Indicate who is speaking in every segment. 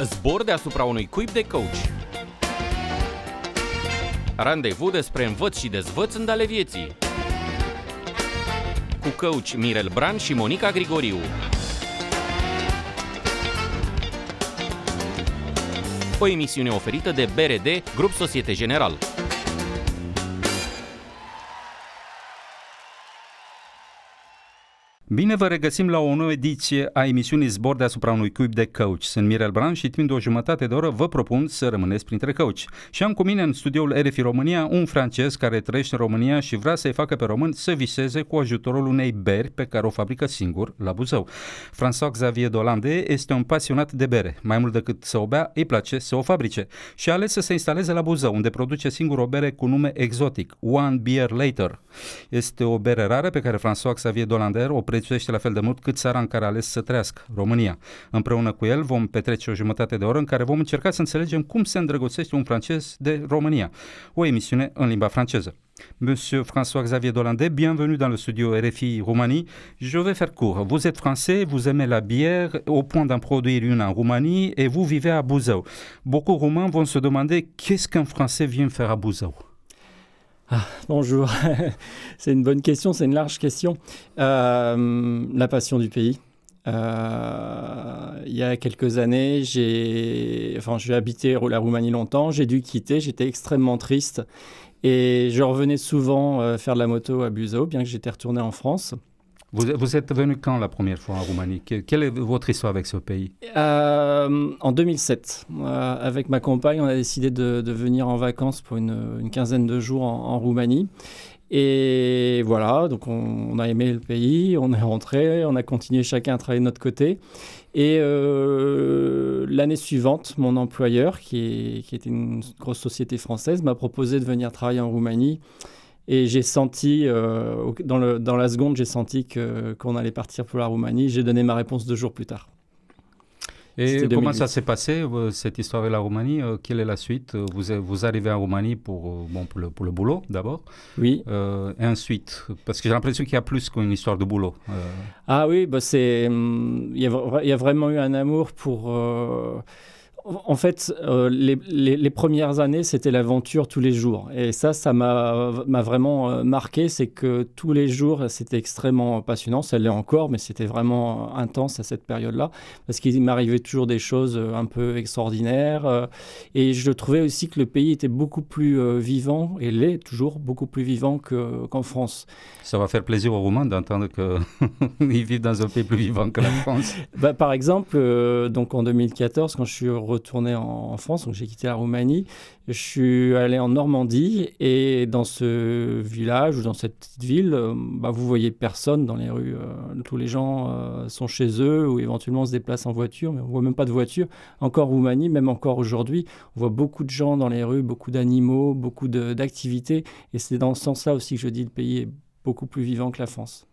Speaker 1: Zbor deasupra unui cuib de coach. Randevu despre învăț și dezvăț în ale vieții. Cu coach Mirel Bran și Monica Grigoriu. O emisiune oferită de BRD, Grup Societe General.
Speaker 2: Bine vă regăsim la o nouă ediție a emisiunii Zbor deasupra unui cuib de coach. Sunt Mirel Bran și timp de o jumătate de oră vă propun să rămâneți printre coach. Și am cu mine în studioul RFI România un francez care trăiește în România și vrea să-i facă pe român să viseze cu ajutorul unei beri pe care o fabrică singur la Buzău. François Xavier Dolande este un pasionat de bere. Mai mult decât să o bea, îi place să o fabrice. Și a ales să se instaleze la Buzău, unde produce singur o bere cu nume exotic, One Beer Later. Este o bere rară pe care François Xavier Dolander o pre- supraviețuiește la fel de mult cât țara în care a ales să trăiască, România. Împreună cu el vom petrece o jumătate de oră în care vom încerca să înțelegem cum se îndrăgostește un francez de România. O emisiune în limba franceză. Monsieur François-Xavier Dolandais, bienvenue dans le studio RFI Roumanie. Je vais faire court. Vous êtes français, vous aimez la bière au point d'en produire une en Roumanie et vous vivez à Buzău. Beaucoup de Roumains vont se demander qu'est-ce qu'un français vient faire à Buzău
Speaker 3: ah, bonjour. c'est une bonne question, c'est une large question. Euh, la passion du pays. Euh, il y a quelques années, j'ai enfin, habité la Roumanie longtemps, j'ai dû quitter, j'étais extrêmement triste. Et je revenais souvent euh, faire de la moto à Buzo, bien que j'étais retourné en France.
Speaker 2: Vous, êtes venu quand la première fois en Roumanie Quelle est votre histoire avec ce pays
Speaker 3: euh, En 2007, euh, avec ma compagne, on a décidé de, venir en vacances pour une, quinzaine de jours en, Roumanie. Et voilà, donc on, a aimé le pays, on est rentré, on a continué chacun à travailler de notre côté. Et euh, l'année suivante, mon employeur, qui, qui était une grosse société française, m'a proposé de venir travailler en Roumanie et j'ai senti, euh, dans, le, dans, la seconde, j'ai senti qu'on allait partir pour la Roumanie. J'ai donné ma réponse deux jours plus tard. Et comment ça
Speaker 2: s'est passé, euh, cette histoire avec la Roumanie euh, Quelle est la suite vous, vous arrivez en Roumanie pour, bon, pour, le, boulot, d'abord. Oui. et ensuite, parce que j'ai l'impression qu'il y a plus qu'une histoire de boulot.
Speaker 3: Ah oui, bah c'est, hum, il y, a, vraiment eu un amour pour en fait, euh, les, premières années, c'était l'aventure tous les jours. Et ça, ça m'a vraiment euh, marqué. C'est que tous les jours, c'était extrêmement passionnant. Ça l'est encore, mais c'était vraiment intense à cette période-là. Parce qu'il m'arrivait toujours des choses euh, un peu extraordinaires. Et je trouvais aussi que le pays était beaucoup plus vivant, et l'est toujours beaucoup plus vivant qu'en France.
Speaker 2: Ça va faire plaisir aux Roumains d'entendre qu'ils
Speaker 3: vivent dans un pays plus vivant que la France. Bah, par exemple, donc en 2014, quand je suis retourné en, France, donc j'ai quitté la Roumanie. Je suis allé en Normandie et dans ce village ou dans cette petite ville, euh, bah, vous voyez personne dans les rues. Euh, tous les gens euh, sont chez eux ou éventuellement se déplacent en voiture, mais on voit même pas de voiture. Encore Roumanie, même encore aujourd'hui, on voit beaucoup de gens dans les rues, beaucoup d'animaux, beaucoup d'activités. Et c'est dans ce sens-là aussi que je dis le pays est beaucoup plus vivant que la France.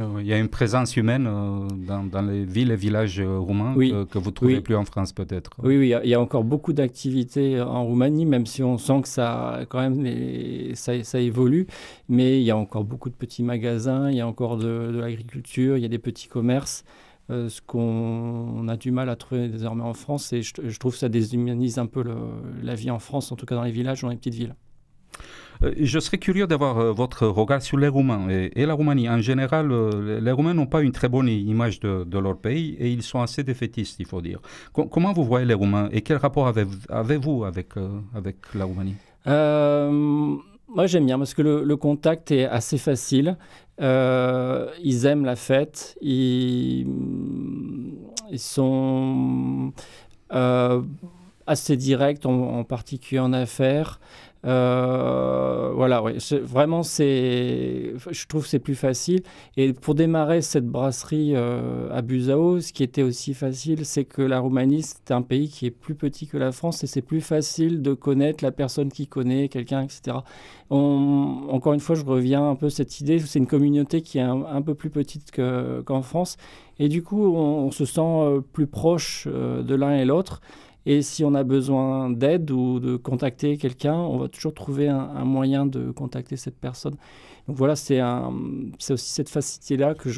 Speaker 3: Euh,
Speaker 2: il y a une présence humaine euh, dans, les villes et villages euh, roumains que, vous ne trouvez plus en France peut-être.
Speaker 3: Oui, oui, il y, a encore beaucoup d'activités en Roumanie, même si on sent que ça, quand même, ça, évolue. Mais il y a encore beaucoup de petits magasins, il y a encore de, l'agriculture, il y a des petits commerces. ce qu'on a du mal à trouver désormais en France, et je, trouve que ça déshumanise un peu la vie en France, en tout cas dans les villages, dans les petites villes.
Speaker 2: Euh, je serais curieux d'avoir euh, votre regard sur les Roumains et, la Roumanie. En général, euh, les Roumains n'ont pas une très bonne image de, leur pays et ils sont assez défaitistes, il faut dire. comment vous voyez les Roumains et quel rapport avez-vous avec, avec la Roumanie
Speaker 3: moi, j'aime bien parce que le, contact est assez facile. ils aiment la fête. Ils, sont assez directs, en, en, particulier en affaires. Euh, voilà, oui, vraiment, je trouve c'est plus facile. Et pour démarrer cette brasserie euh, à Buzao, ce qui était aussi facile, c'est que la Roumanie, c'est un pays qui est plus petit que la France et c'est plus facile de connaître la personne qui connaît quelqu'un, etc. encore une fois, je reviens un peu à cette idée, c'est une communauté qui est un, peu plus petite qu'en France. Et du coup, on, se sent euh, plus proche de l'un et l'autre. Et si on a besoin d'aide ou de contacter quelqu'un, on va toujours trouver un, moyen de contacter cette personne. Donc voilà, c'est aussi cette facilité-là que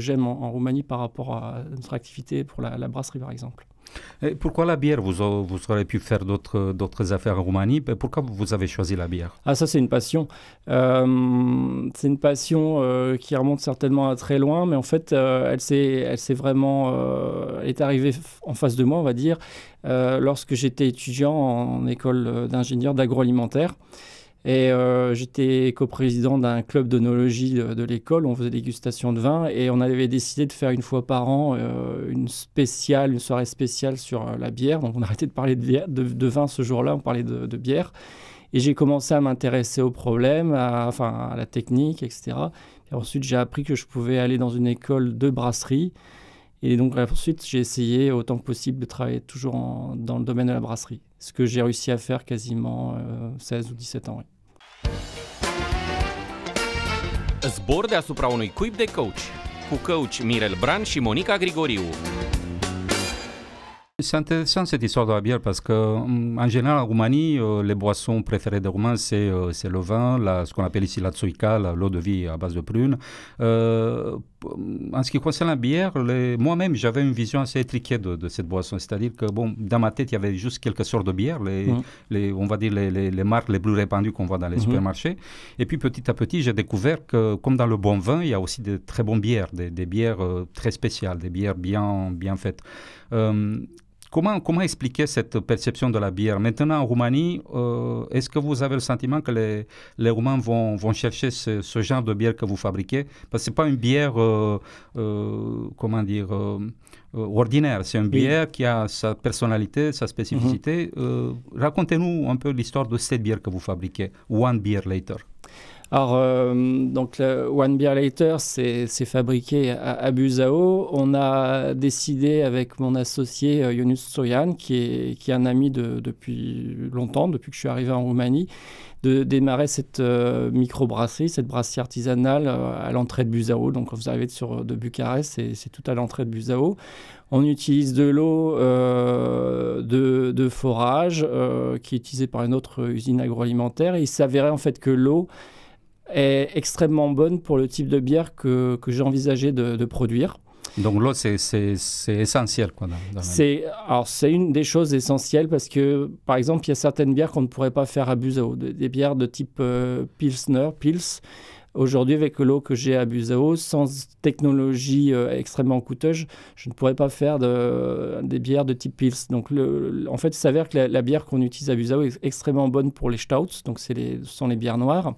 Speaker 3: j'aime en, Roumanie par rapport à notre activité pour la brasserie, par exemple
Speaker 2: pourquoi la bière vous, aurez pu faire d'autres, affaires en Roumanie. Pourquoi vous avez choisi la bière
Speaker 3: Ah, ça, c'est une passion. Euh, c'est une passion euh, qui remonte certainement à très loin, mais en fait, euh, elle, s'est, vraiment. elle est arrivée en face de moi, on va dire, lorsque j'étais étudiant en école d'ingénieur d'agroalimentaire. Et euh, j'étais coprésident d'un club d'onologie de, de l'école. On faisait dégustation de vin et on avait décidé de faire une fois par an euh, une spéciale, une soirée spéciale sur euh, la bière. Donc on arrêtait de parler de, de, vin ce jour-là, on parlait de, bière. Et j'ai commencé à m'intéresser au problème, à, enfin, à la technique, etc. Et ensuite, j'ai appris que je pouvais aller dans une école de brasserie. Et donc, ensuite, j'ai essayé autant que possible de travailler toujours dans le domaine de la brasserie ce que j'ai réussi à faire quasiment 16 euh, ou 17 ans. Oui.
Speaker 1: Zbor deasupra unui de coach cu coach Mirel Bran și Monica Grigoriu.
Speaker 2: C'est intéressant cette histoire de la bière parce que hum, en général en Roumanie, euh, les boissons préférées des Roumains euh, c'est le vin, la, ce qu'on appelle ici la tsoïka, l'eau de vie à base de prunes. Euh, en ce qui concerne la bière, moi-même j'avais une vision assez étriquée de, cette boisson, c'est-à-dire que bon, dans ma tête il y avait juste quelques sortes de bières, les, mmh. les, on va dire les, les, marques les plus répandues qu'on voit dans les mmh. supermarchés. Et puis petit à petit j'ai découvert que comme dans le bon vin, il y a aussi de très bonnes bières, des, des bières très spéciales, des bières bien bien faites. Comment, expliquer cette perception de la bière Maintenant, en Roumanie, euh, est-ce que vous avez le sentiment que les, les Roumains vont, chercher ce, genre de bière que vous fabriquez Parce que ce n'est pas une bière, euh, euh, comment dire, ordinaire. C'est une bière qui a sa personnalité, sa spécificité. Mm-hmm. Racontez-nous un peu l'histoire de cette bière que vous fabriquez, One Beer Later. Alors, euh,
Speaker 3: donc, le One Beer Later, c'est fabriqué à, Buzao. On a décidé avec mon associé euh, Yonus Soyan, qui est, qui est un ami de, depuis longtemps, depuis que je suis arrivé en Roumanie, de démarrer cette micro euh, microbrasserie, cette brasserie artisanale à l'entrée de Buzao. Donc, quand vous arrivez sur, de Bucarest, c'est tout à l'entrée de Buzao. On utilise de l'eau de, de, forage qui est utilisée par une autre usine agroalimentaire. Et il s'avérait en fait que l'eau est extrêmement bonne pour le type de bière que, que j'ai envisagé de, produire.
Speaker 2: Donc l'eau, c'est essentiel.
Speaker 3: c'est, alors, une des choses essentielles parce que, par exemple, il y a certaines bières qu'on ne pourrait pas faire à Buzao, des, bières de type euh, Pilsner, Pils. Aujourd'hui, avec l'eau que j'ai à Buzao, sans technologie euh, extrêmement coûteuse, je ne pourrais pas faire des bières de type Pils. Donc, en fait, il s'avère que la, bière qu'on utilise à Buzao est extrêmement bonne pour les stouts, donc c'est ce sont les bières noires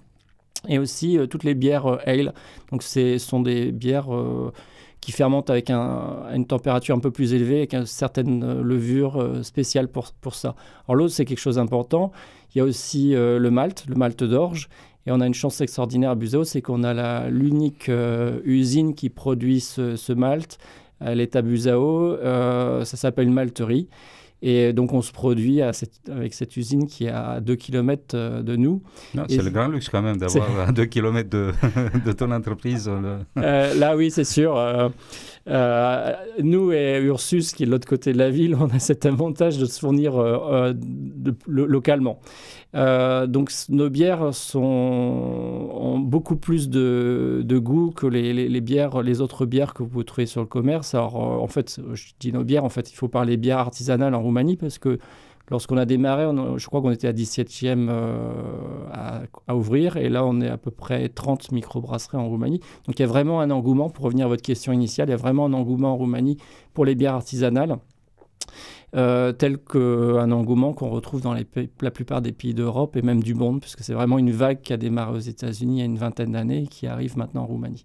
Speaker 3: et aussi euh, toutes les bières euh, ale. Donc ce sont des bières euh, qui fermentent avec une température un peu plus élevée, avec une certaine levure spéciale pour, pour ça. Alors l'autre c'est quelque chose d'important. Il y a aussi le malt, le malt d'orge. Et on a une chance extraordinaire à Buzao, c'est qu'on a l'unique usine qui produit ce, ce malt. Elle est à Buzao, ça s'appelle Malterie. Et donc, on se produit à avec cette usine qui est à 2 km euh, de nous. C'est le grand luxe quand même d'avoir 2
Speaker 2: km de, ton entreprise.
Speaker 3: Euh, là, oui, c'est sûr. Euh, euh, nous et Ursus, qui est de l'autre côté de la ville, on a cet avantage de se fournir euh, euh, localement. donc nos bières sont, ont beaucoup plus de, goût que les, bières, les autres bières que vous trouvez sur le commerce. Alors en fait, je dis nos bières, en fait, il faut parler bières artisanales en Roumanie parce que Lorsqu'on a démarré, je crois qu'on était à 17e euh, à, ouvrir, et là on est à peu près 30 microbrasseries en Roumanie. Donc il y a vraiment un engouement, pour revenir à votre question initiale, il y a vraiment un engouement en Roumanie pour les bières artisanales. Euh, tel qu'un engouement qu'on retrouve dans les la plupart des pays d'Europe et même du monde, puisque c'est vraiment une vague qui a démarré aux États-Unis il y a une vingtaine d'années et qui arrive maintenant en Roumanie.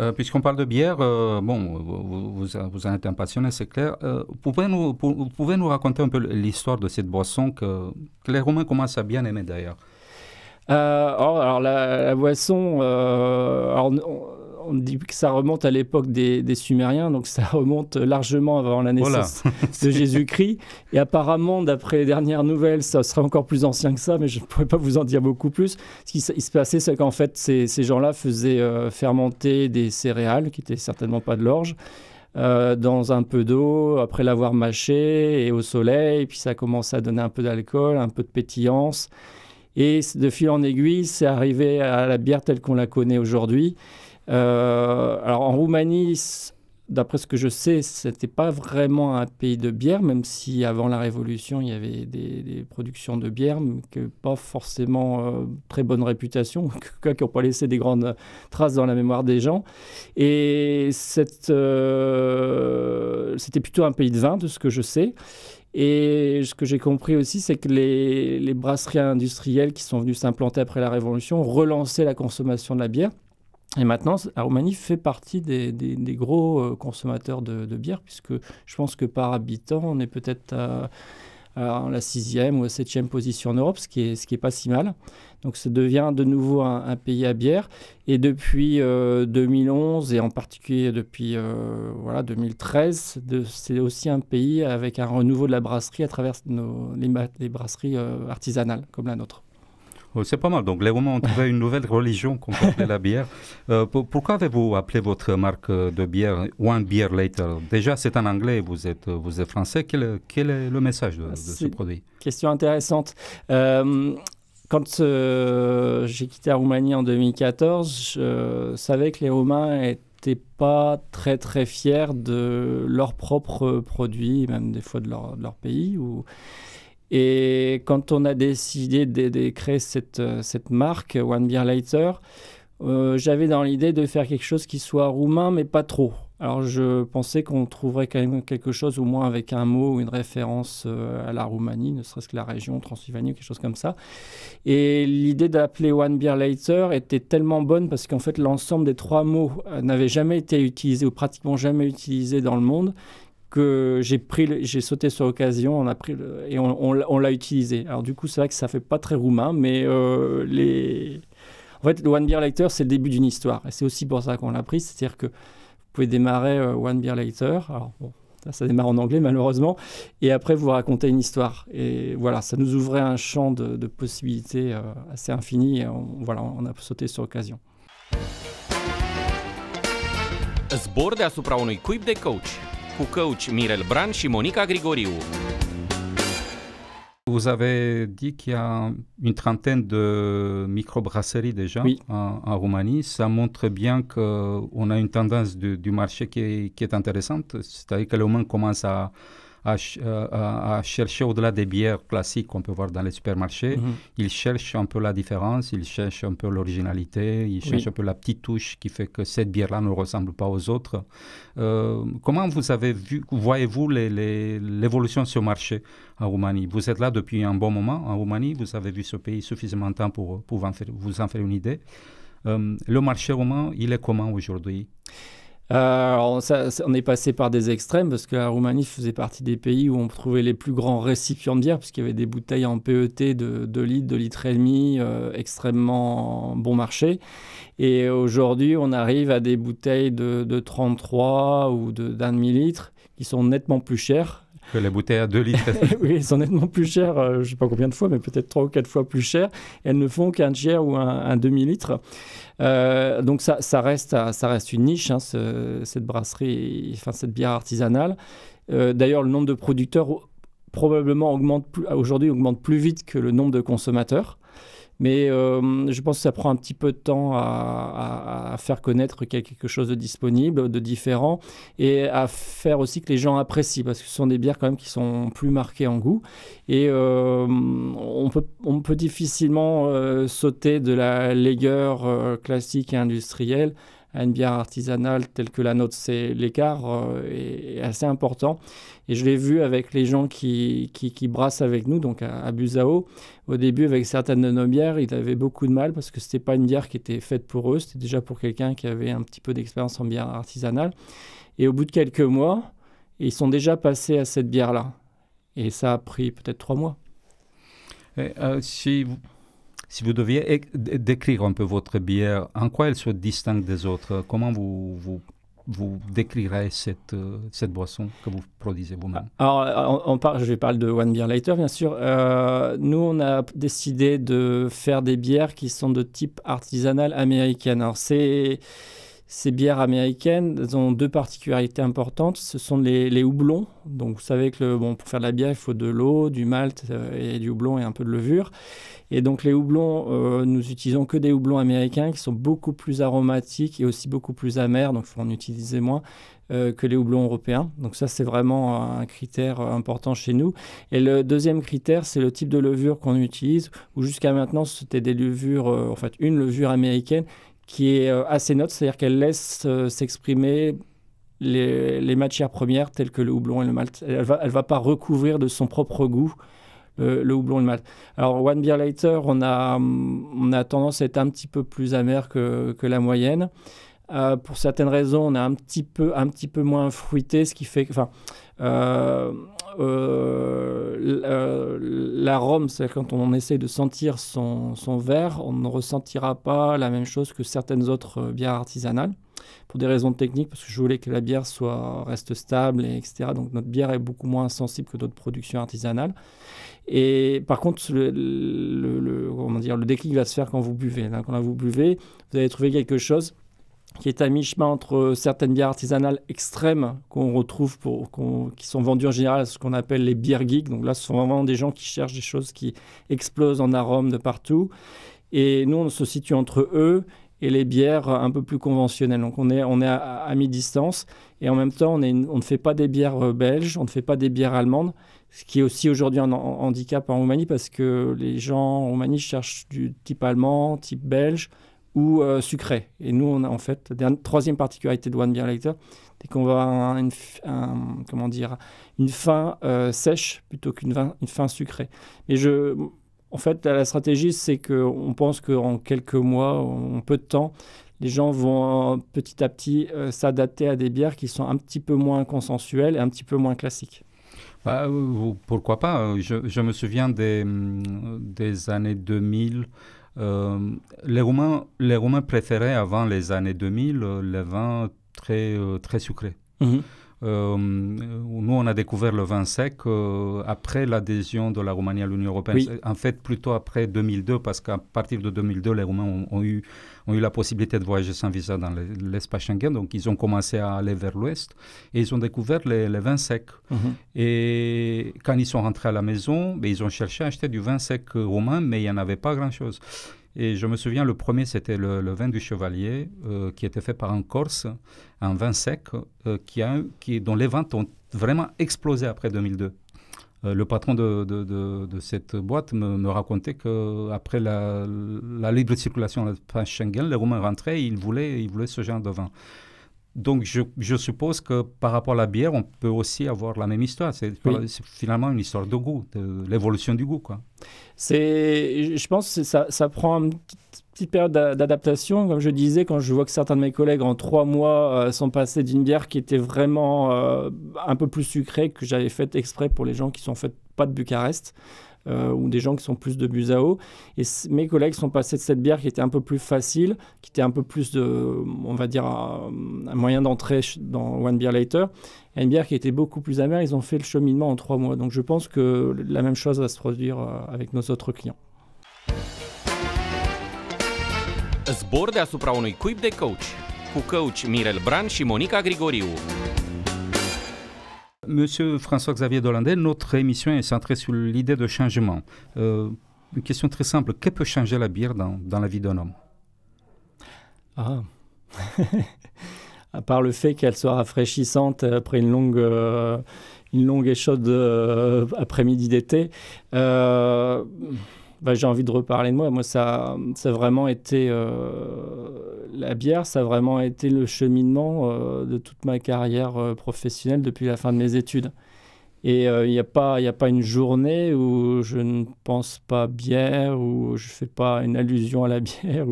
Speaker 2: Euh, puisqu'on parle de bière, euh, bon, vous, vous, en êtes un passionné, c'est clair. Euh, pouvez nous, vous pouvez nous raconter un peu l'histoire de cette boisson que, les Romains commencent à bien aimer d'ailleurs
Speaker 3: alors, la, boisson, alors, on dit que ça remonte à l'époque des, Sumériens, donc ça remonte largement avant la naissance de Jésus-Christ. Et apparemment, d'après les dernières nouvelles, ça serait encore plus ancien que ça, mais je ne pourrais pas vous en dire beaucoup plus. Ce qui se passait, c'est qu'en fait, ces, gens-là faisaient euh, fermenter des céréales, qui n'étaient certainement pas de l'orge, euh, dans un peu d'eau, après l'avoir mâché, et au soleil, et puis ça commençait à donner un peu d'alcool, un peu de pétillance. Et de fil en aiguille, c'est arrivé à la bière telle qu'on la connaît aujourd'hui. Euh, alors en Roumanie, d'après ce que je sais, c'était pas vraiment un pays de bière, même si avant la Révolution, il y avait des, productions de bière, mais que pas forcément euh, très bonne réputation, qui n'ont pas laissé des grandes traces dans la mémoire des gens. Et euh, c'était plutôt un pays de vin, de ce que je sais. Et ce que j'ai compris aussi, c'est que les, les brasseries industrielles qui sont venues s'implanter après la Révolution relançaient la consommation de la bière. Et maintenant, la Roumanie fait partie des, gros euh, consommateurs de, bière, puisque je pense que par habitant, on est peut-être à, la sixième ou septième position en Europe, ce qui est, ce qui est pas si mal. Donc ça devient de nouveau un, pays à bière. Et depuis 2011, euh, et en particulier depuis euh, voilà, 2013, c'est aussi un pays avec un renouveau de la brasserie à travers nos, les, brasseries artisanales comme la nôtre.
Speaker 2: Oh, c'est pas mal. Donc les Romains ont trouvé une nouvelle religion qu'on appelait la bière. Euh, pourquoi avez-vous appelé votre marque de bière One Beer Later Déjà, c'est en anglais, vous êtes, vous êtes français. Quel est, quel est le message de, ce produit
Speaker 3: Question intéressante. Euh, quand euh, j'ai quitté la Roumanie en 2014, je savais que les Romains n'étaient pas très très fiers de leurs propres produits, même des fois de leur, de leur pays. Ou... Et quand on a décidé de, créer cette, euh, marque, euh, One Beer Lighter, euh, j'avais dans l'idée de faire quelque chose qui soit roumain, mais pas trop. Alors je pensais qu'on trouverait quand même quelque chose, au moins avec un mot ou une référence à la Roumanie, ne serait-ce que la région, Transylvanie ou quelque chose comme ça. Et l'idée d'appeler One Beer Lighter était tellement bonne parce qu'en fait l'ensemble des trois mots n'avait jamais été utilisé ou pratiquement jamais utilisé dans le monde que j'ai pris, j'ai sauté sur l'occasion, on a pris le, et on, l'a utilisé. Alors du coup, c'est vrai que ça fait pas très roumain, mais euh, les. En fait, le One Beer Later, c'est le début d'une histoire, et c'est aussi pour ça qu'on l'a pris. C'est-à-dire que vous pouvez démarrer euh, One Beer Later. Alors ça, démarre en anglais malheureusement, et après vous racontez une histoire. Et voilà, ça nous ouvrait un champ de, possibilités euh, assez infini. Et on, voilà, on a sauté sur l'occasion.
Speaker 1: Zbor deasupra unui de coach Mirel Bran
Speaker 2: Vous avez dit qu'il y a une trentaine de microbrasseries déjà en, Roumanie. Ça montre bien qu'on a une tendance du, marché qui est, qui est intéressante. C'est-à-dire que le monde commence à, euh, à, chercher au-delà des bières classiques qu'on peut voir dans les supermarchés. il mhm. Ils cherchent un peu la différence, ils cherchent un peu l'originalité, ils cherche cherchent un peu la petite touche qui fait que cette bière-là ne ressemble pas aux autres. Euh, comment vous avez vu, voyez-vous l'évolution de ce marché en Roumanie Vous êtes là depuis un bon moment en Roumanie, vous avez vu ce pays suffisamment de temps pour, vous en faire une idée.
Speaker 3: Euh, le marché roumain, il est comment aujourd'hui euh, alors, on est passé par des extrêmes parce que la Roumanie faisait partie des pays où on trouvait les plus grands récipients de bière, puisqu'il y avait des bouteilles en PET de 2 litres, de litres et demi, euh, extrêmement bon marché. Et aujourd'hui, on arrive à des bouteilles de, de 33 ou d'un demi-litre qui sont nettement plus chères que
Speaker 2: les bouteilles à 2 litres.
Speaker 3: oui, elles sont nettement plus chères, euh, je ne sais pas combien de fois, mais peut-être 3 ou 4 fois plus chères. Elles ne font qu'un tiers ou un, demi-litre. Euh, donc ça, reste, ça reste une niche, hein, cette brasserie, enfin cette bière artisanale. Euh, d'ailleurs, le nombre de producteurs probablement augmente aujourd'hui augmente plus vite que le nombre de consommateurs. Mais euh, je pense que ça prend un petit peu de temps à, à, à, faire connaître quelque chose de disponible, de différent, et à faire aussi que les gens apprécient, parce que ce sont des bières quand même qui sont plus marquées en goût. Et euh, on, peut, difficilement euh, sauter de la légèreté classique et industrielle à une bière artisanale telle que la nôtre, c'est l'écart est, euh, assez important. Et je l'ai vu avec les gens qui, qui, brassent avec nous, donc à, à Buzao. Au début, avec certaines de nos bières, ils avaient beaucoup de mal parce que c'était pas une bière qui était faite pour eux, c'était déjà pour quelqu'un qui avait un petit peu d'expérience en bière artisanale. Et au bout de quelques mois, ils sont déjà passés à cette bière-là. Et ça a pris peut-être trois mois.
Speaker 2: Euh, si si vous deviez décrire un peu votre bière, en quoi elle se distingue des autres Comment vous, vous, vous décrirez cette, cette boisson que vous produisez vous-même
Speaker 3: ah, Alors, on, on je vais parler de One Beer Later, bien sûr. Euh, nous, on a décidé de faire des bières qui sont de type artisanal américaine. Alors, c'est ces bières américaines ont deux particularités importantes. Ce sont les, houblons. Donc, vous savez que bon, pour faire de la bière, il faut de l'eau, du malt euh, et du houblon et un peu de levure. Et donc, les houblons, euh, nous utilisons que des houblons américains qui sont beaucoup plus aromatiques et aussi beaucoup plus amers. Donc, il faut en utiliser moins. Euh, que les houblons européens. Donc ça, c'est vraiment un critère important chez nous. Et le deuxième critère, c'est le type de levure qu'on utilise, où jusqu'à maintenant, c'était des levures, en fait, une levure américaine qui est euh, assez note, c'est-à-dire qu'elle laisse euh, s'exprimer les, les, matières premières telles que le houblon et le malt. Elle ne va, elle va, pas recouvrir de son propre goût le, houblon et le malt. Alors, One Beer Later, on a, on a tendance à être un petit peu plus amer que, que la moyenne. Euh, pour certaines raisons, on a un petit peu, un petit peu moins fruité, ce qui fait que. Enfin, euh, l'arôme, c'est quand on essaie de sentir son, verre, on ne ressentira pas la même chose que certaines autres euh, bières artisanales, pour des raisons techniques, parce que je voulais que la bière soit, reste stable, et etc. Donc notre bière est beaucoup moins sensible que d'autres productions artisanales. Et par contre, le, dire, le déclic va se faire quand vous buvez. quand vous buvez, vous allez trouver quelque chose qui est à mi-chemin entre certaines bières artisanales extrêmes qu'on retrouve, pour, qui sont vendues en général à ce qu'on appelle les bières geeks. Donc là, ce sont vraiment des gens qui cherchent des choses qui explosent en arômes de partout. Et nous, on se situe entre eux et les bières un peu plus conventionnelles. Donc on est, on est à, mi-distance et en même temps, on, ne fait pas des bières euh, belges, on ne fait pas des bières allemandes, ce qui est aussi aujourd'hui un, un handicap en Roumanie parce que les gens en Roumanie cherchent du type allemand, type belge, ou euh, sucré. Et nous, on a en fait, dernière, troisième particularité de One Beer Later, c'est qu'on va avoir une, comment dire, une fin euh, sèche plutôt qu'une une fin sucrée. Mais je, en fait, la stratégie, c'est qu'on pense qu'en quelques mois, en peu de temps, les gens vont petit à petit euh, s'adapter à des bières qui sont un petit peu moins consensuelles et un petit peu moins classiques. Bah, pourquoi pas je, je, me souviens
Speaker 2: des, mm, des années 2000. Euh, les, Roumains, les préféraient avant les années 2000 euh, les vins très, euh, très sucrés. Mhm. Euh, nous, on a découvert le vin sec euh, après l'adhésion de la Roumanie à l'Union européenne. En fait, plutôt après 2002, parce qu'à partir de 2002, les Roumains ont, eu, ont eu la possibilité de voyager sans visa dans l'espace Schengen. Donc, ils ont commencé à aller vers l'ouest et ils ont découvert les, vins secs. Mhm. Et quand ils sont rentrés à la maison, ben, ils ont cherché à acheter du vin sec euh, roumain, mais il n'y en avait pas grand-chose. Et je me souviens, le premier, c'était le, vin du Chevalier, euh, qui était fait par un Corse, un vin sec, euh, qui a, qui, dont les ventes ont vraiment explosé après 2002. Euh, le patron de, cette boîte me, racontait qu'après la, la libre circulation à Schengen, les Roumains rentraient, ils voulaient, ils voulaient ce genre de vin. Donc, je, suppose que par rapport à la bière, on peut aussi avoir la même histoire. C'est finalement une histoire de goût, de l'évolution du goût.
Speaker 3: Quoi. Je pense que ça, prend une petite, période d'adaptation. Comme je disais, quand je vois que certains de mes collègues, en trois mois, euh, sont passés d'une bière qui était vraiment euh, un peu plus sucrée, que j'avais faite exprès pour les gens qui sont faits pas de Bucarest, euh, ou des gens qui sont plus de bus à Et mes collègues sont passés de cette bière qui était un peu plus facile, qui était un peu plus de, on va dire, un, moyen d'entrée dans One Beer Later, à une bière qui était beaucoup plus amère. Ils ont fait le cheminement en trois mois. Donc je pense que la même chose va se produire euh, avec nos autres clients.
Speaker 1: de coach, coach Mirel Bran Monica Grigoriu.
Speaker 2: Monsieur François-Xavier Dolandet, notre émission est centrée sur l'idée de changement. Euh, une question très simple. Que peut changer la bière dans, la vie d'un homme
Speaker 3: Ah À part le fait qu'elle soit rafraîchissante après une longue, euh, une longue et chaude euh, après-midi d'été bah, j'ai envie de reparler de moi. Moi, ça, ça a vraiment été euh, la bière, ça a vraiment été le cheminement euh, de toute ma carrière euh, professionnelle depuis la fin de mes études. Et il n'y a, pas, a pas une journée où je ne pense pas bière, où je ne fais pas une allusion à la bière.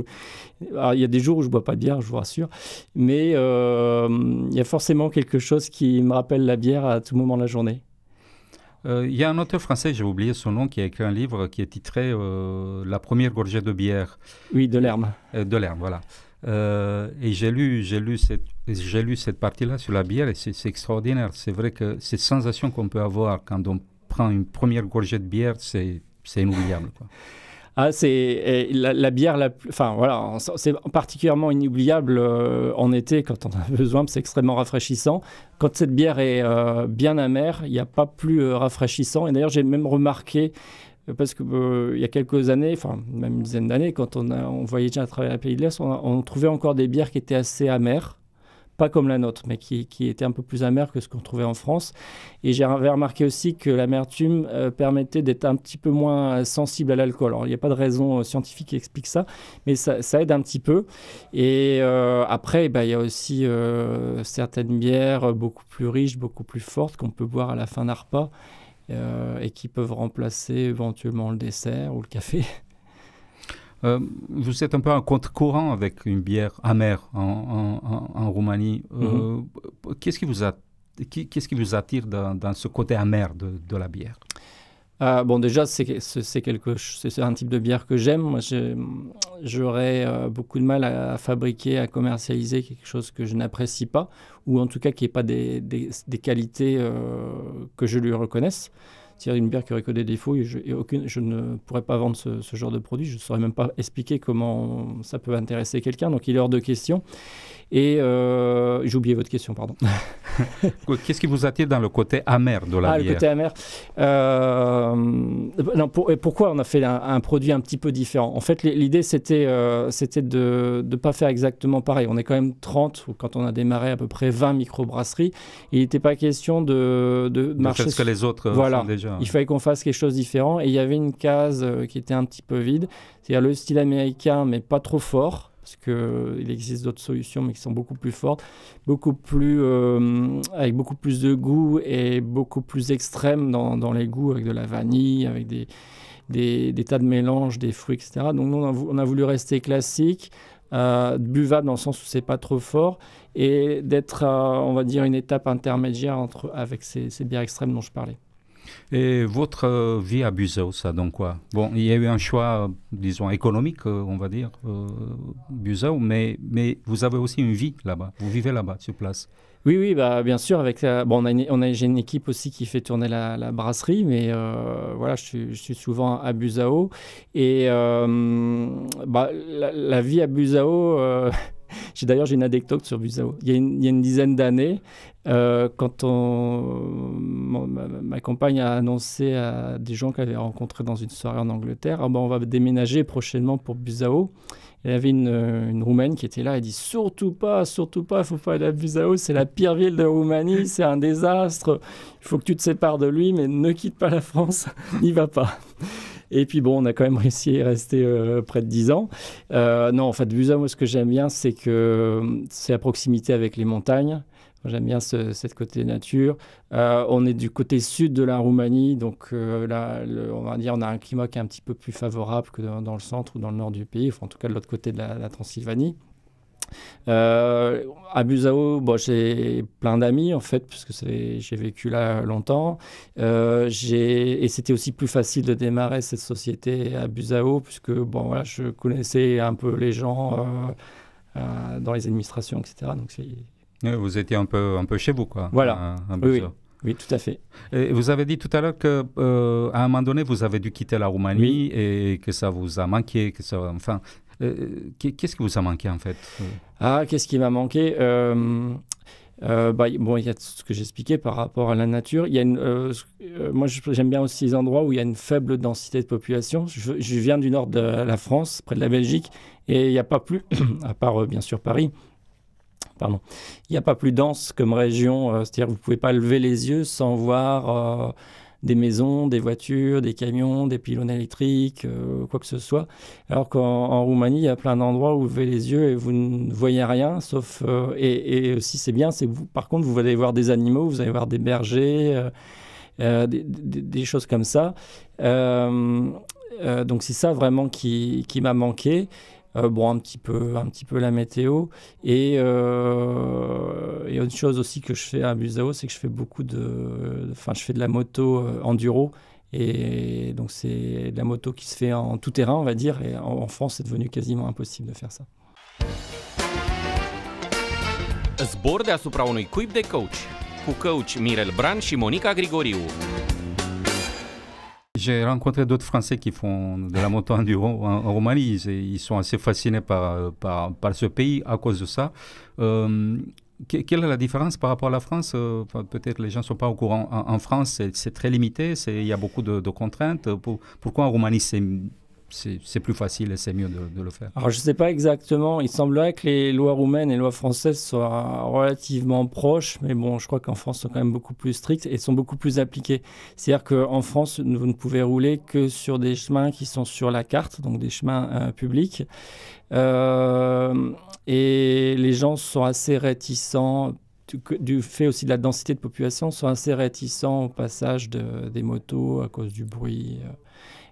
Speaker 3: il y a des jours où je ne bois pas de bière, je vous rassure. Mais il y a forcément quelque chose qui me rappelle la bière à tout moment de la journée.
Speaker 2: Euh, il y a un auteur français, j'ai oublié son nom, qui a écrit un livre qui est titré euh, La première gorgée de bière. Oui, de l'herbe. Euh, de l'herbe, voilà. et j'ai lu, lu cette, cette partie-là sur la bière et c'est, extraordinaire. C'est vrai que cette sensation qu'on peut avoir quand on prend une première gorgée de bière, c'est, c'est inoubliable.
Speaker 3: Ah, c'est la, bière, la, enfin voilà, c'est particulièrement inoubliable euh, en été quand on a besoin, c'est extrêmement rafraîchissant. Quand cette bière est euh, bien amère, il n'y a pas plus euh, rafraîchissant. Et d'ailleurs, j'ai même remarqué parce qu'il y a quelques années, enfin même une dizaine d'années, quand on, on voyageait à travers les Pays de l'Est, on, trouvait encore des bières qui étaient assez amères pas comme la nôtre, mais qui, était un peu plus amère que ce qu'on trouvait en France. Et j'avais remarqué aussi que l'amertume euh, permettait d'être un petit peu moins sensible à l'alcool. Alors, il n'y a pas de raison euh, scientifique qui explique ça, mais ça, aide un petit peu. Et euh, après, bah, il y a aussi certaines bières beaucoup plus riches, beaucoup plus fortes qu'on peut boire à la fin d'un repas. et qui peuvent remplacer éventuellement le dessert ou le café.
Speaker 2: Euh, vous êtes un peu un contre-courant avec une bière amère en, Roumanie. Euh, mhm. Qu'est-ce qui vous attire dans, ce côté amer de, la bière
Speaker 3: euh, bon, déjà, c'est un type de bière que j'aime. Moi, j'aurais beaucoup de mal à, fabriquer, à commercialiser quelque chose que je n'apprécie pas, ou en tout cas qui n'ait pas des, qualités que je lui reconnaisse. C'est-à-dire une bière qui aurait que des défauts, et je, aucune, je ne pourrais pas vendre ce, genre de produit. Je ne saurais même pas expliquer comment ça peut intéresser quelqu'un. Donc il est hors de question. Et euh, j'ai oublié votre question, pardon.
Speaker 2: Qu'est-ce qui vous attire dans le côté amer de la ah, le côté
Speaker 3: amer. Euh, non, et pourquoi on a fait un, produit un petit peu différent En fait, l'idée, c'était euh, c'était de ne pas faire exactement pareil. On est quand même 30, ou quand on a démarré à peu près 20 microbrasseries. Il n'était pas question de, de, marcher. que les autres euh, Font déjà. Il fallait qu'on fasse quelque chose de différent. Et il y avait une case qui était un petit peu vide. C'est-à-dire le style américain, mais pas trop fort qu'il existe d'autres solutions, mais qui sont beaucoup plus fortes, beaucoup plus, euh, avec beaucoup plus de goût et beaucoup plus extrêmes dans, dans les goûts, avec de la vanille, avec des, des, tas de mélanges, des fruits, etc. Donc nous, on a, voulu rester classique, euh, buvable dans le sens où c'est pas trop fort, et d'être, euh, on va dire, une étape intermédiaire entre, avec ces, ces bières extrêmes dont je parlais.
Speaker 2: Et votre euh, vie à Buzao, ça donc quoi Bon, il y a eu un choix, disons, économique, euh, on va dire, euh, Buzao mais, mais vous avez aussi une vie là-bas. Vous vivez là-bas, sur place.
Speaker 3: Oui, oui, bah, bien sûr. Avec bon, on on a j'ai une équipe aussi qui fait tourner la, brasserie, mais voilà, je suis, souvent à Buzao. Et bah, la, vie à Buzao. D'ailleurs, j'ai une anecdote sur Buzao. y il y a une dizaine d'années, euh, quand ma, compagne a annoncé à des gens qu'elle avait rencontrés dans une soirée en Angleterre, ah ben, on va déménager prochainement pour Buzao. Il y avait euh, une, Roumaine qui était là, elle dit surtout pas, surtout pas, il faut pas aller à Buzao, c'est la pire ville de Roumanie, c'est un désastre, il faut que tu te sépares de lui, mais ne quitte pas la France, n'y va pas. Et puis bon, on a quand même réussi à rester euh, près de 10 ans. Euh, non, en fait, Busan, moi, ce que j'aime bien, c'est que euh, c'est à proximité avec les montagnes. J'aime bien ce, cette côté nature. on est du côté sud de la Roumanie, donc là, on va dire, on a un climat qui est un petit peu plus favorable que dans, le centre ou dans le nord du pays, enfin en tout cas de l'autre côté de la Transylvanie. Euh, à bon, j'ai plein d'amis en fait, parce que j'ai vécu là longtemps. Euh, et c'était aussi plus facile de démarrer cette société à Busao, puisque bon, voilà, je connaissais un peu les gens euh, euh, dans les administrations, etc. Donc
Speaker 2: vous étiez un peu, un peu chez vous, quoi. Voilà. oui, tout à fait. Et vous avez dit tout à l'heure que à un moment donné, vous avez dû quitter la Roumanie et que ça vous a manqué, que ça, enfin, euh, euh, qu'est-ce qui vous a manqué en fait
Speaker 3: Ah, qu'est-ce qui m'a manqué euh, bah, bon, il y a ce que j'expliquais par rapport à la nature. Il y a une, moi, j'aime bien aussi les endroits où il y a une faible densité de population. Je, viens du nord de la France, près de la Belgique, et il n'y a pas plus, à part bien sûr Paris, pardon, il n'y a pas plus dense comme région. C'est-à-dire que vous ne pouvez pas lever les yeux sans voir des maisons, des voitures, des camions, des pylônes électriques, euh, quoi que ce soit. Alors qu'en Roumanie, il y a plein d'endroits où vous levez les yeux et vous ne voyez rien, sauf. Euh, et, et, aussi, c'est bien, c'est par contre, vous allez voir des animaux, vous allez voir des bergers, euh, des, des, choses comme ça. donc, c'est ça vraiment qui, qui m'a manqué. Euh, bon, un petit peu, un petit peu la météo. Et, euh, et une chose aussi que je fais à Busao, c'est que je fais beaucoup de, enfin, je fais de la moto euh, enduro. Et donc c'est de la moto qui se fait en tout terrain, on va dire. Et en, France, c'est devenu quasiment impossible de faire ça.
Speaker 1: Zbor deasupra unui cuib de coach, cu coach Mirel Bran și Monica Grigoriu.
Speaker 2: J'ai rencontré d'autres Français qui font de la moto en, Roumanie. Ils, sont assez fascinés par, par, ce pays à cause de ça. Euh, quelle est la différence par rapport à la France euh, Peut-être les gens ne sont pas au courant. En, France, c'est très limité, il y a beaucoup de, contraintes. pourquoi en Roumanie, c'est c'est plus facile et c'est mieux de, le faire. Alors je
Speaker 3: ne sais pas exactement, il semblerait que les lois roumaines et les lois françaises soient relativement proches, mais bon, je crois qu'en France, sont quand même beaucoup plus strictes et sont beaucoup plus appliquées. C'est-à-dire qu'en France, vous ne pouvez rouler que sur des chemins qui sont sur la carte, donc des chemins euh, publics. Euh, et les gens sont assez réticents du fait aussi de la densité de population, sont assez réticents au passage de, des motos à cause du bruit. Euh,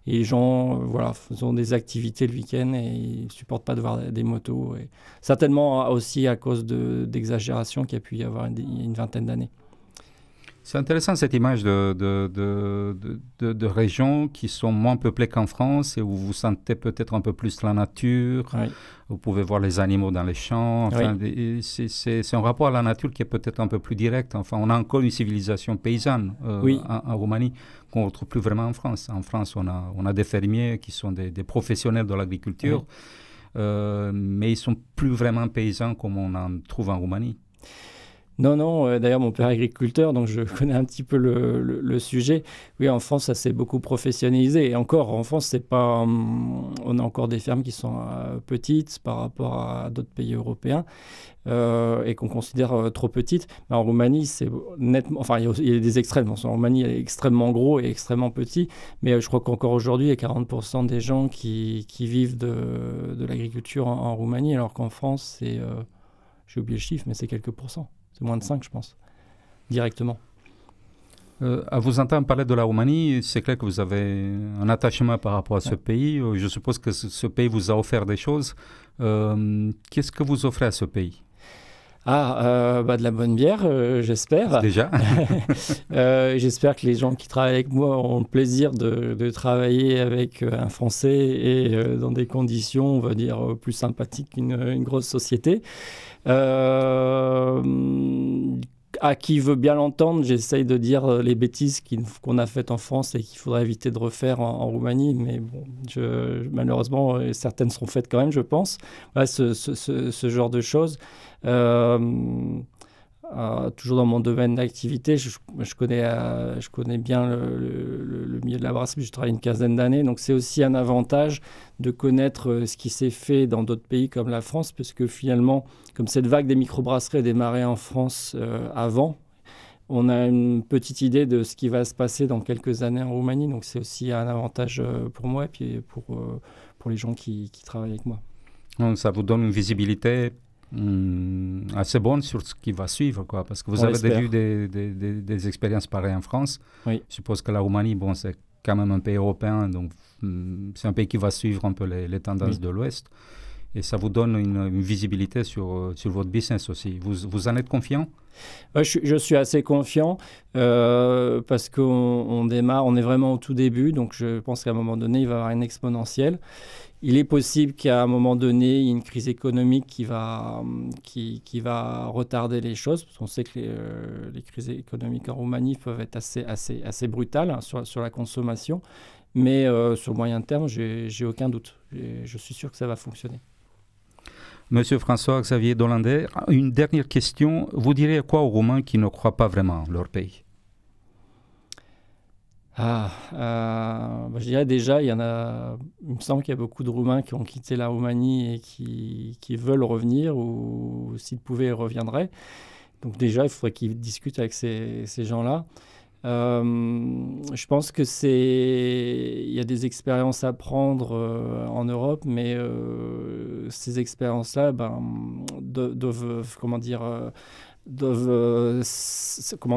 Speaker 3: et les gens euh, voilà, font des activités le week-end et ils supportent pas de voir des motos. Et certainement aussi à cause d'exagération de, qu'il y a pu y avoir une, une vingtaine d'années.
Speaker 2: C'est intéressant cette image de, de, de, de, régions qui sont moins peuplées qu'en France et où vous sentez peut-être un peu plus la nature. Vous pouvez voir les animaux dans les champs. C'est un rapport à la nature qui est peut-être un peu plus direct. Enfin, on a encore une civilisation paysanne euh, en, Roumanie qu'on ne retrouve plus vraiment en France. En France, on a, on a des fermiers qui sont des, professionnels de l'agriculture, euh, mais ils sont plus
Speaker 3: vraiment paysans comme on en trouve en Roumanie. Non, non, euh, d'ailleurs mon père est agriculteur, donc je connais un petit peu le, sujet. Oui, en France, ça s'est beaucoup professionnalisé. Et encore, en France, c'est pas, hum, on a encore des fermes qui sont euh, petites par rapport à d'autres pays européens. Euh, et qu'on considère trop petites. en Roumanie, c'est nettement. Enfin, il y, a, des extrêmes. En Roumanie, elle est extrêmement gros et extrêmement petit. Mais je crois qu'encore aujourd'hui, il y a 40% des gens qui, vivent de, l'agriculture en, en, Roumanie, alors qu'en France, c'est. J'ai oublié le chiffre, mais c'est quelques pourcents moins de 5, je pense, directement.
Speaker 2: Euh, à vous entendre parler de la Roumanie, c'est clair que vous avez un attachement par rapport à ce pays. Euh, je suppose que ce, pays vous a offert des choses. Euh, qu'est-ce que vous offrez à ce pays
Speaker 3: ah, bah de la bonne bière, j'espère. Déjà. j'espère que les gens qui travaillent avec moi ont le plaisir de, de travailler avec un Français et dans des conditions, on va dire, plus sympathiques qu'une grosse société. Euh, à qui veut bien l'entendre, j'essaye de dire euh, les bêtises qu'on a faites en France et qu'il faudrait éviter de refaire en, Roumanie, mais bon, je, malheureusement, euh, certaines seront faites quand même, je pense. ce, ce genre de choses. Euh, euh, toujours dans mon domaine d'activité, je, connais, euh, je connais bien le, milieu de la brasserie, je travaille une quinzaine d'années, donc c'est aussi un avantage de connaître euh, ce qui s'est fait dans d'autres pays comme la France, puisque finalement, comme cette vague des microbrasseries a démarré en France avant, on a une petite idée de ce qui va se passer dans quelques années en Roumanie, donc c'est aussi un avantage pour moi et puis pour, pour les gens qui, travaillent avec moi.
Speaker 2: ça vous donne une visibilité Hmm, assez bonne sur ce qui va suivre, quoi, parce que vous avez déjà des, des, expériences pareilles en France. Je suppose que la Roumanie, bon, c'est quand même un pays européen, donc hmm, c'est un pays qui va suivre un peu les, les tendances de l'Ouest et ça vous donne une, visibilité sur, euh, sur, votre business aussi. Vous, vous en êtes confiant
Speaker 3: je, suis assez confiant euh, parce qu'on démarre, on est vraiment au tout début, donc je pense qu'à un moment donné, il va y avoir une exponentielle. Il est possible qu'à un moment donné, il y ait une crise économique qui va, qui, qui va retarder les choses, parce qu'on sait que les, euh, les, crises économiques en Roumanie peuvent être assez, assez, assez brutales hein, sur, sur la consommation. Mais euh, sur moyen terme, j'ai aucun doute. Je suis sûr que ça va fonctionner.
Speaker 2: Monsieur François-Xavier Dolander, une dernière question. Vous direz quoi aux Roumains qui ne croient pas vraiment leur
Speaker 3: pays ah, euh, bah, je dirais déjà, il y en a. Il me semble qu'il y a beaucoup de Roumains qui ont quitté la Roumanie et qui, veulent revenir ou s'ils pouvaient, ils reviendraient. Donc déjà, il faudrait qu'ils discutent avec ces gens-là. Euh, je pense que c'est, il y a des expériences à prendre euh, en Europe, mais euh, ces expériences-là, comment dire, doivent, comment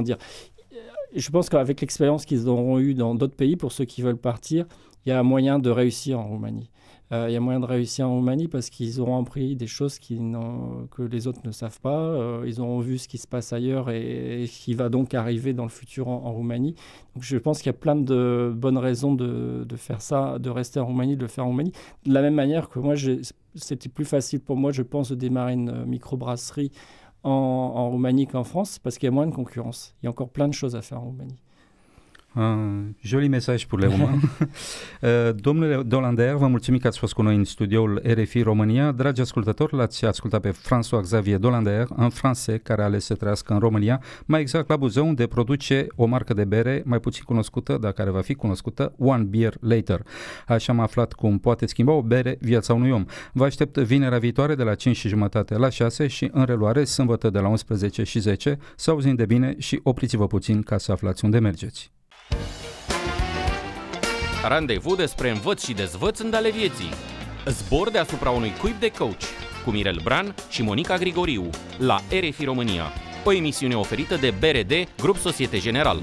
Speaker 3: dire, je pense qu'avec l'expérience qu'ils auront eue dans d'autres pays, pour ceux qui veulent partir, il y a un moyen de réussir en Roumanie il euh, y a moyen de réussir en Roumanie parce qu'ils auront appris des choses qui que les autres ne savent pas. Euh, ils auront vu ce qui se passe ailleurs et, ce qui va donc arriver dans le futur en, Roumanie. Donc je pense qu'il y a plein de bonnes raisons de, faire ça, de rester en Roumanie, de le faire en Roumanie. De la même manière que moi, c'était plus facile pour moi, je pense, de démarrer une microbrasserie en, en Roumanie qu'en France parce qu'il y a moins de concurrence. Il y a encore plein de choses à faire en Roumanie.
Speaker 2: Un ah, joli mesaj pentru le eh, domnule Dolander, vă mulțumim că ați fost cu noi în studioul RFI România. Dragi ascultători, l-ați ascultat pe François Xavier Dolander, un francez care a ales să trăiască în România, mai exact la Buzău, unde produce o marcă de bere mai puțin cunoscută, dar care va fi cunoscută, One Beer Later. Așa am aflat cum poate schimba o bere viața unui om. Vă aștept vinerea viitoare de la 5 și jumătate la 6 și în reluare sâmbătă de la 11 și 10. Să auzim de bine și opriți-vă puțin ca să aflați unde mergeți.
Speaker 1: Randevu despre învăț și dezvăț în dale vieții. Zbor deasupra unui cuib de coach cu Mirel Bran și Monica Grigoriu la RFI România. O emisiune oferită de BRD, Grup Societe General.